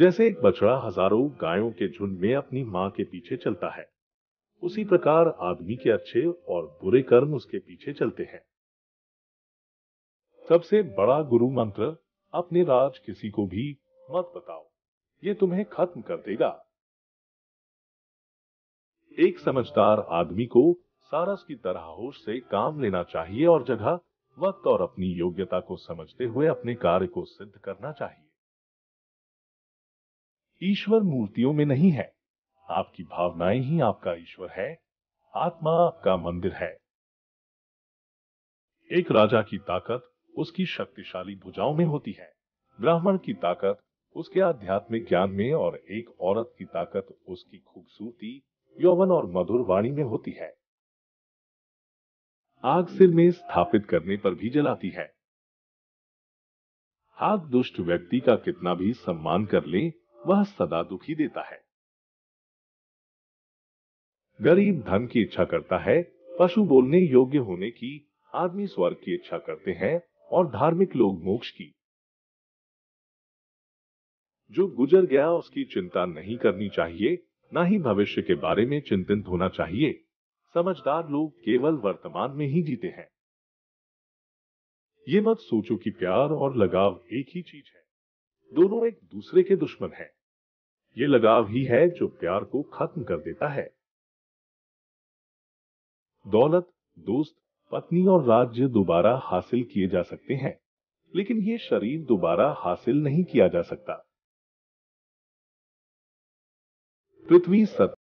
जैसे एक बछड़ा हजारों गायों के झुंड में अपनी माँ के पीछे चलता है उसी प्रकार आदमी के अच्छे और बुरे कर्म उसके पीछे चलते हैं सबसे बड़ा गुरु मंत्र अपने राज किसी को भी मत बताओ ये तुम्हें खत्म कर देगा एक समझदार आदमी को सारस की तरह होश से काम लेना चाहिए और जगह वक्त और अपनी योग्यता को समझते हुए अपने कार्य को सिद्ध करना चाहिए ईश्वर मूर्तियों में नहीं है आपकी भावनाएं ही आपका ईश्वर है आत्मा आपका मंदिर है एक राजा की ताकत उसकी शक्तिशाली भुजाओं में होती है ब्राह्मण की ताकत उसके आध्यात्मिक ज्ञान में और एक औरत की ताकत उसकी खूबसूरती यौवन और मधुर वाणी में होती है आग सिर में स्थापित करने पर भी जलाती है हाथ दुष्ट व्यक्ति का कितना भी सम्मान कर ले वह सदा दुखी देता है गरीब धन की इच्छा करता है पशु बोलने योग्य होने की आदमी स्वर्ग की इच्छा करते हैं और धार्मिक लोग मोक्ष की जो गुजर गया उसकी चिंता नहीं करनी चाहिए न ही भविष्य के बारे में चिंतित होना चाहिए समझदार लोग केवल वर्तमान में ही जीते हैं ये मत सोचो कि प्यार और लगाव एक ही चीज है दोनों एक दूसरे के दुश्मन हैं। ये लगाव ही है जो प्यार को खत्म कर देता है दौलत दोस्त पत्नी और राज्य दोबारा हासिल किए जा सकते हैं लेकिन ये शरीर दोबारा हासिल नहीं किया जा सकता पृथ्वी सत्य